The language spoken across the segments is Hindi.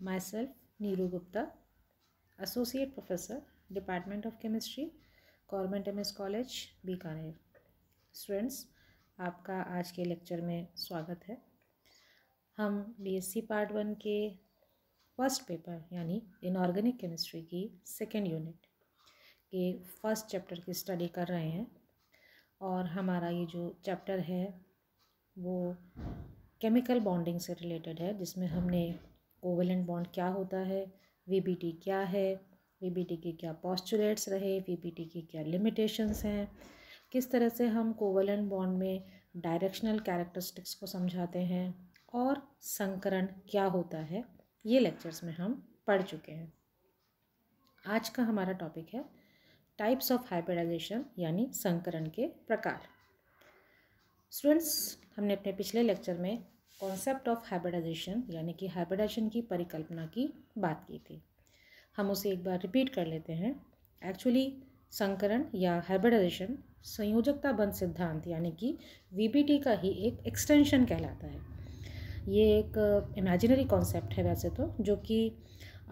myself Neeru Gupta, Associate Professor, Department of Chemistry, government M S college Bikaner students आपका आज के लेक्चर में स्वागत है हम बीएससी पार्ट वन के फर्स्ट पेपर यानी इनऑर्गेनिक केमिस्ट्री की सेकेंड यूनिट के फर्स्ट चैप्टर की स्टडी कर रहे हैं और हमारा ये जो चैप्टर है वो केमिकल बॉन्डिंग से रिलेटेड है जिसमें हमने कोवेलेंट बॉन्ड क्या होता है वीबीटी क्या है वीबीटी के क्या पॉस्चुलेट्स रहे वीबीटी के क्या लिमिटेशंस हैं किस तरह से हम कोवेलेंट बॉन्ड में डायरेक्शनल कैरेक्टरिस्टिक्स को समझाते हैं और संकरण क्या होता है ये लेक्चर्स में हम पढ़ चुके हैं आज का हमारा टॉपिक है टाइप्स ऑफ हाइब्रिडाइजेशन यानी संकरण के प्रकार स्टूडेंट्स हमने अपने पिछले लेक्चर में कॉन्सेप्ट ऑफ हाइब्रिडाइजेशन यानी कि हाइब्रिडाइजेशन की परिकल्पना की बात की थी हम उसे एक बार रिपीट कर लेते हैं एक्चुअली संकरण या हाइब्रिडाइजेशन संयोजकता बंद सिद्धांत यानी कि वी का ही एक एक्सटेंशन कहलाता है ये एक इमेजिनरी कॉन्सेप्ट है वैसे तो जो कि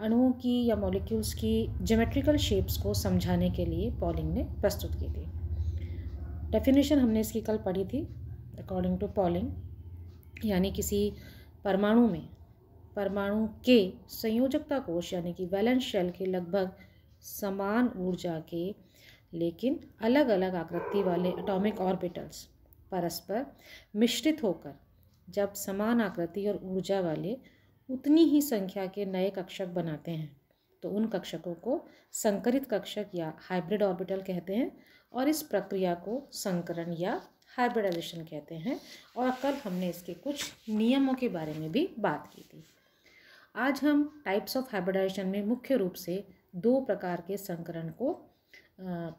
अणुओं की या मॉलिक्यूल्स की जोमेट्रिकल शेप्स को समझाने के लिए पॉलिंग ने प्रस्तुत की थी डेफिनेशन हमने इसकी कल पढ़ी थी अकॉर्डिंग टू पॉलिंग यानी किसी परमाणु में परमाणु के संयोजकता कोश यानी कि वैलेंस शेल के लगभग समान ऊर्जा के लेकिन अलग अलग आकृति वाले एटॉमिक ऑर्बिटल्स परस्पर मिश्रित होकर जब समान आकृति और ऊर्जा वाले उतनी ही संख्या के नए कक्षक बनाते हैं तो उन कक्षकों को संकरित कक्षक या हाइब्रिड ऑर्बिटल कहते हैं और इस प्रक्रिया को संकरण या हाइब्रिडाइजेशन कहते हैं और कल हमने इसके कुछ नियमों के बारे में भी बात की थी आज हम टाइप्स ऑफ हाइब्रिडाइजेशन में मुख्य रूप से दो प्रकार के संकरण को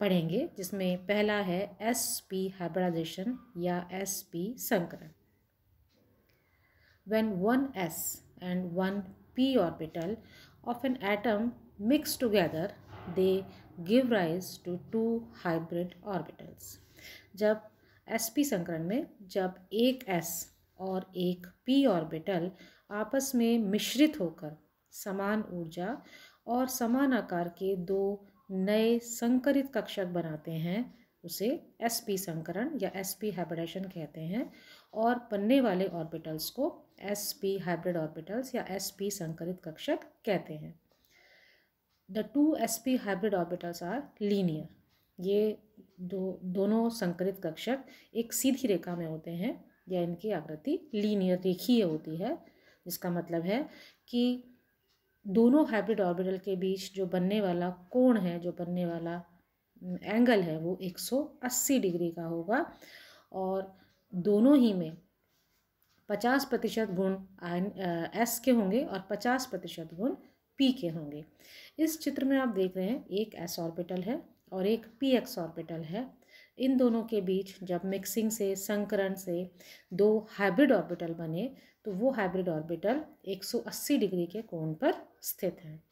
पढ़ेंगे जिसमें पहला है एस पी हाइब्रिडाइजेशन या एस पी संकरण when one S and one P orbital of an atom mix together they give rise to two hybrid orbitals जब पी संकरण में जब एक एस और एक पी ऑर्बिटल आपस में मिश्रित होकर समान ऊर्जा और समान आकार के दो नए संकरित कक्षक बनाते हैं उसे पी संकरण या पी हाइब्रिडेशन कहते हैं और बनने वाले ऑर्बिटल्स को पी हाइब्रिड ऑर्बिटल्स या पी संकरित कक्षक कहते हैं the two P hybrid orbitals are linear ये दो दोनों संकरित कक्षक एक सीधी रेखा में होते हैं या इनकी आकृति लीनियर रेखीय होती है इसका मतलब है कि दोनों हाइब्रिड ऑर्बिटल के बीच जो बनने वाला कोण है जो बनने वाला एंगल है वो 180 डिग्री का होगा और दोनों ही में 50 प्रतिशत गुण एस के होंगे और 50 प्रतिशत गुण पी के होंगे इस चित्र में आप देख रहे हैं एक एस ऑर्बिटल है और एक पी एक्स ऑर्बिटल है इन दोनों के बीच जब मिक्सिंग से संकरण से दो हाइब्रिड ऑर्बिटल बने तो वो हाइब्रिड ऑर्बिटल 180 डिग्री के कोण पर स्थित हैं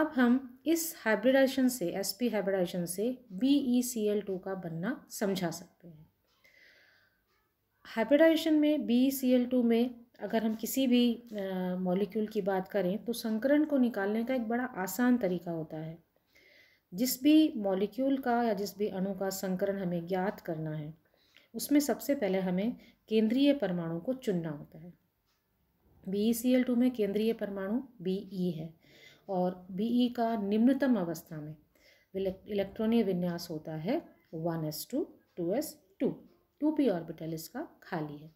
अब हम इस हाइब्रिडाइजेशन से एस पी हाइब्रिडाइजेशन से B E C L two का बनना समझा सकते हैं हाइब्रिडाइजेशन में B E C L two में अगर हम किसी भी मॉलिक्यूल की बात करें तो संकरण को निकालने का एक बड़ा आसान तरीका होता है जिस भी मॉलिक्यूल का या जिस भी अणु का संकरण हमें ज्ञात करना है उसमें सबसे पहले हमें केंद्रीय परमाणु को चुनना होता है बी सी एल टू में केंद्रीय परमाणु बी ई e है और बी ई e का निम्नतम अवस्था में इलेक्ट्रॉनीय विन्यास होता है one S two two S two two P orbital इसका खाली है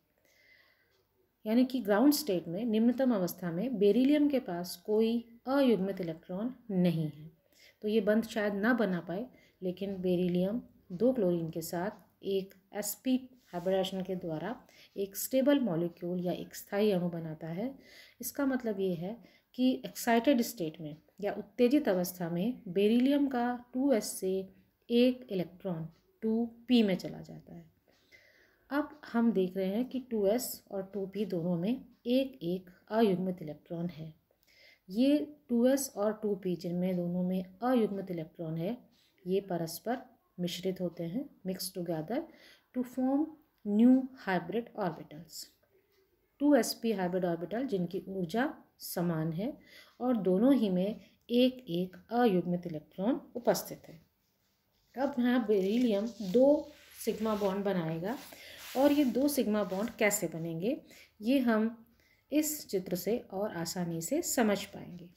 यानी कि ग्राउंड स्टेट में निम्नतम अवस्था में बेरिलियम के पास कोई अयुग्मित इलेक्ट्रॉन नहीं है तो ये बंद शायद ना बना पाए लेकिन बेरिलियम दो क्लोरीन के साथ एक एस पी हाइब्रिडाइजेशन के द्वारा एक स्टेबल मॉलिक्यूल या एक स्थायी अणु बनाता है इसका मतलब ये है कि एक्साइटेड स्टेट में या उत्तेजित अवस्था में बेरिलियम का टू एस से एक इलेक्ट्रॉन टू पी में चला जाता है अब हम देख रहे हैं कि टू एस और टू पी दोनों में एक एक अयुग्मित इलेक्ट्रॉन है ये टू एस और टू पी जिनमें दोनों में अयुग्मित इलेक्ट्रॉन है ये परस्पर मिश्रित होते हैं mix together to form new hybrid orbitals two S P hybrid orbital जिनकी ऊर्जा समान है और दोनों ही में एक एक अयुग्मित इलेक्ट्रॉन उपस्थित है अब यहाँ बेरिलियम दो सिग्मा बॉन्ड बनाएगा और ये दो सिग्मा बॉन्ड कैसे बनेंगे ये हम इस चित्र से और आसानी से समझ पाएंगे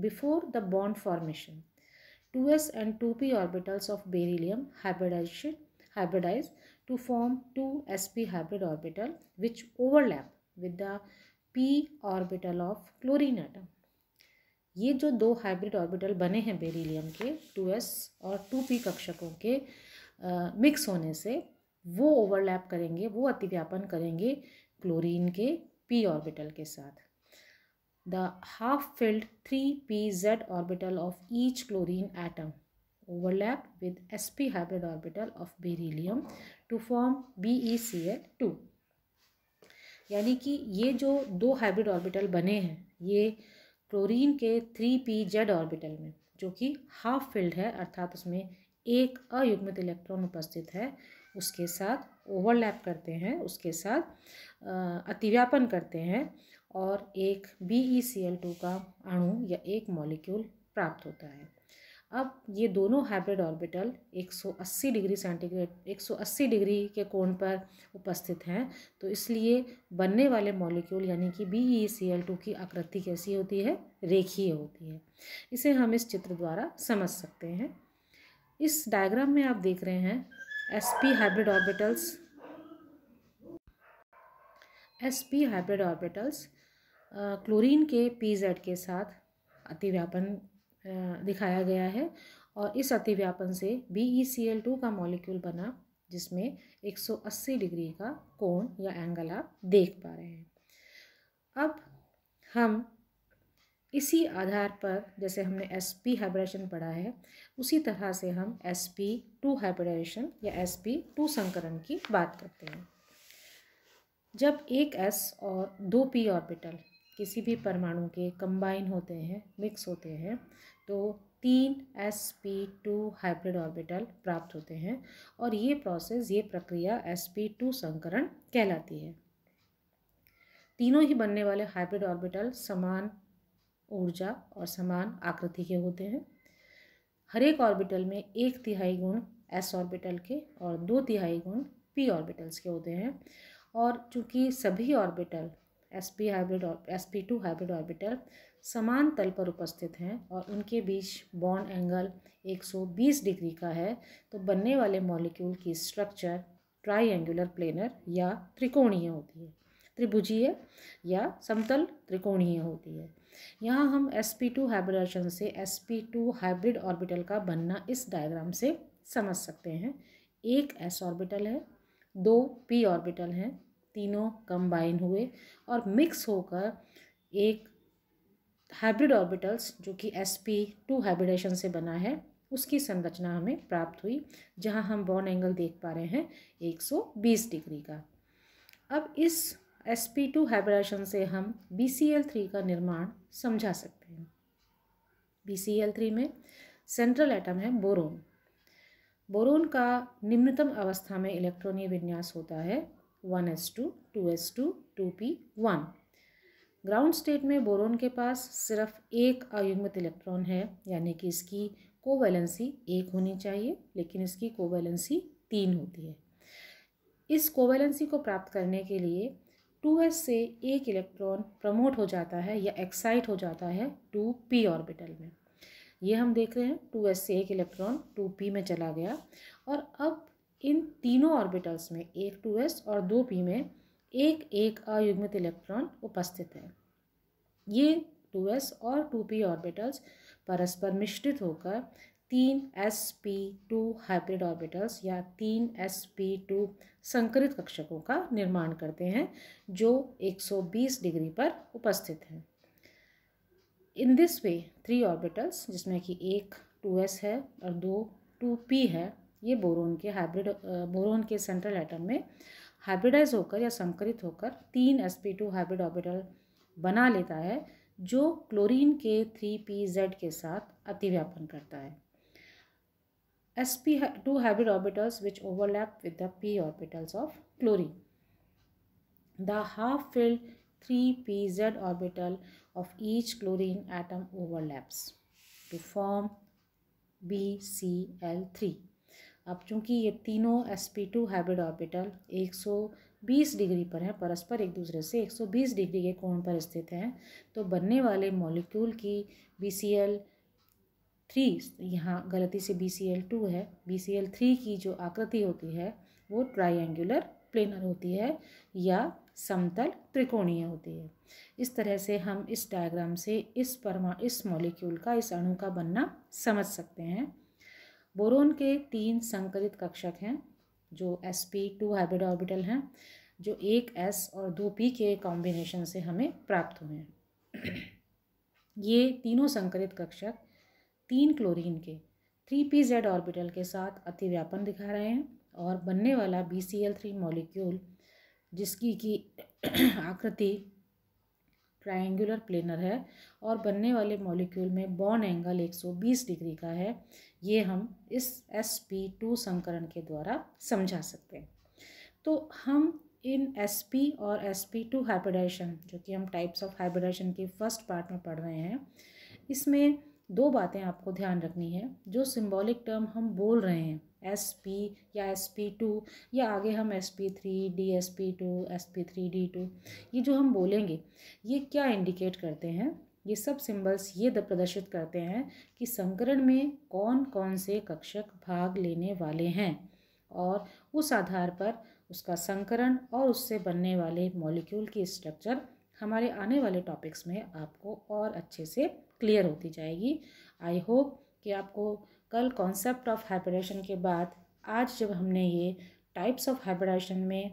before the bond formation two S and two P orbitals of beryllium hybridisation to form two S P hybrid orbital which overlap with the P orbital of chlorine atom ये जो दो हाइब्रिड ऑर्बिटल बने हैं बेरिलियम के 2s और 2p कक्षकों के मिक्स मिक्स होने से वो ओवरलैप करेंगे वो अतिव्यापन करेंगे क्लोरीन के पी ऑर्बिटल के साथ the half filled three P Z orbital of each chlorine atom orbital of beryllium to form B E C L two यानी कि ये जो दो हाइब्रिड ऑर्बिटल बने हैं ये क्लोरीन के थ्री पी जेड ऑर्बिटल में जो कि हाफ फिल्ड है अर्थात उसमें एक अयुग्मित इलेक्ट्रॉन उपस्थित है उसके साथ ओवरलैप करते हैं उसके साथ अतिव्यापन करते हैं और एक B E C L two का अणु या एक मॉलिक्यूल प्राप्त होता है अब ये दोनों hybrid orbital 180 degree centigrade 180 degree के कोण पर उपस्थित हैं तो इसलिए बनने वाले मॉलिक्यूल यानी कि B E C L two की आकृति कैसी होती है रेखीय होती है इसे हम इस चित्र द्वारा समझ सकते हैं इस डायग्राम में आप देख रहे हैं P hybrid orbitals P hybrid orbitals chlorine के जेड के साथ अतिव्यापन दिखाया गया है और इस अतिव्यापन से टू e का मॉलिक्यूल बना जिसमें 180 डिग्री का कोण या एंगल आप देख पा रहे हैं अब हम इसी आधार पर जैसे हमने एस पी हाइब्रेशन पढ़ा है उसी तरह से हम एस पी टू हाइब्रेशन या एस पी टू संकरण की बात करते हैं जब एक एस और दो पी ऑर्बिटल किसी भी परमाणु के कंबाइन होते हैं मिक्स होते हैं तो तीन S P two hybrid orbital प्राप्त होते हैं और ये प्रोसेस ये प्रक्रिया एस पी टू संकरण कहलाती है तीनों ही बनने वाले हाइब्रिड ऑर्बिटल समान ऊर्जा और समान आकृति के होते हैं हर एक ऑर्बिटल में एक तिहाई गुण एस ऑर्बिटल के और दो तिहाई गुण पी ऑर्बिटल्स के होते हैं और चूँकि सभी orbital S P hybrid S P two hybrid orbital समान तल पर उपस्थित हैं और उनके बीच बॉन्ड एंगल 120 डिग्री का है तो बनने वाले मॉलिक्यूल की स्ट्रक्चर ट्राइंगुलर प्लेनर या त्रिकोणीय होती है त्रिभुजीय या समतल त्रिकोणीय होती है यहाँ हम एस पी टू हाइब्रिडाइजेशन से S P two hybrid orbital का बनना इस डायग्राम से समझ सकते हैं एक एस ऑर्बिटल है दो पी ऑर्बिटल हैं तीनों कंबाइन हुए और मिक्स होकर एक हाइब्रिड ऑर्बिटल्स जो कि एस पी टू हाइब्रिडेशन से बना है उसकी संरचना हमें प्राप्त हुई जहाँ हम बॉन्ड एंगल देख पा रहे हैं 120 डिग्री का अब इस एस पी टू हाइब्रेशन से हम बी सी एल थ्री का निर्माण समझा सकते हैं बी सी एल थ्री में सेंट्रल एटम है बोरोन बोरोन का निम्नतम अवस्था में इलेक्ट्रॉनीय विन्यास होता है one S two two S two two P one ground state में बोरोन के पास सिर्फ एक अयुग्मित इलेक्ट्रॉन है यानी कि इसकी कोवैलेंसी एक होनी चाहिए लेकिन इसकी कोवैलेंसी तीन होती है इस कोवैलेंसी को प्राप्त करने के लिए टू एस से एक इलेक्ट्रॉन प्रमोट हो जाता है या एक्साइट हो जाता है टू पी ऑर्बिटल में ये हम देख रहे हैं टू एस से एक इलेक्ट्रॉन टू पी में चला गया और अब इन तीनों ऑर्बिटल्स में एक टू एस और दो पी में एक एक अयुग्मित इलेक्ट्रॉन उपस्थित है ये टू एस और टू पी ऑर्बिटल्स परस्पर मिश्रित होकर तीन S P two hybrid orbitals या तीन एस पी टू संकरित कक्षकों का निर्माण करते हैं जो 120 डिग्री पर उपस्थित हैं in this way three orbitals जिसमें कि एक टू एस है और दो टू पी है ये बोरोन के हाइब्रिड बोरोन के सेंट्रल एटम में हाइब्रिडाइज होकर या संकरित होकर तीन S P two hybrid orbital बना लेता है जो क्लोरीन के थ्री पी जेड के साथ अतिव्यापन करता है sp2 hybrid orbitals which overlap with the p orbitals of chlorine. The half-filled 3pz orbital of each chlorine atom overlaps to form BCl3. अब चूंकि ये तीनों sp2 हाइब्रिड ऑर्बिटल 120 डिग्री पर हैं परस्पर एक दूसरे से 120 डिग्री के कोण पर स्थित हैं तो बनने वाले मॉलिक्यूल की BCl थ्री यहाँ गलती से बी सी एल टू है बी सी एल थ्री की जो आकृति होती है वो ट्राइंगुलर प्लेनर होती है या समतल त्रिकोणीय होती है इस तरह से हम इस डायग्राम से इस परमा इस मॉलिक्यूल का इस अणु का बनना समझ सकते हैं बोरोन के तीन संकलित कक्षक हैं जो S P two hybrid orbital हैं जो एक एस और दो पी के कॉम्बिनेशन से हमें प्राप्त हुए हैं ये तीनों संकलित कक्षक तीन क्लोरीन के थ्री पी जेड ऑर्बिटल के साथ अतिव्यापन दिखा रहे हैं और बनने वाला B C L three molecule जिसकी की आकृति ट्रायंगुलर प्लेनर है और बनने वाले मॉलिक्यूल में बॉन्ड एंगल 120 डिग्री का है ये हम इस एस पी टू संकरण के द्वारा समझा सकते हैं तो हम इन एस पी और एस पी टू हाइब्रिडाइजेशन जो कि हम टाइप्स ऑफ हाइब्रिडाइजेशन के फर्स्ट पार्ट में पढ़ रहे हैं इसमें दो बातें आपको ध्यान रखनी है जो सिंबॉलिक टर्म हम बोल रहे हैं एस पी या एस पी टू या आगे हम S P three D S P two S P three D two ये जो हम बोलेंगे ये क्या इंडिकेट करते हैं ये सब सिंबल्स ये प्रदर्शित करते हैं कि संकरण में कौन कौन से कक्षक भाग लेने वाले हैं और उस आधार पर उसका संकरण और उससे बनने वाले मॉलिक्यूल की स्ट्रक्चर हमारे आने वाले टॉपिक्स में आपको और अच्छे से क्लियर होती जाएगी आई होप कि आपको कल कॉन्सेप्ट ऑफ हाइब्रिडाइजेशन के बाद आज जब हमने ये टाइप्स ऑफ हाइब्रिडाइजेशन में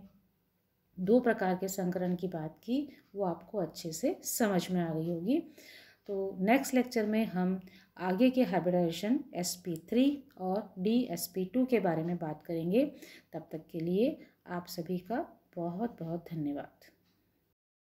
दो प्रकार के संकरण की बात की वो आपको अच्छे से समझ में आ गई होगी तो नेक्स्ट लेक्चर में हम आगे के हाइब्रिडाइजेशन एस पी थ्री और डी एस पी टू के बारे में बात करेंगे तब तक के लिए आप सभी का बहुत बहुत धन्यवाद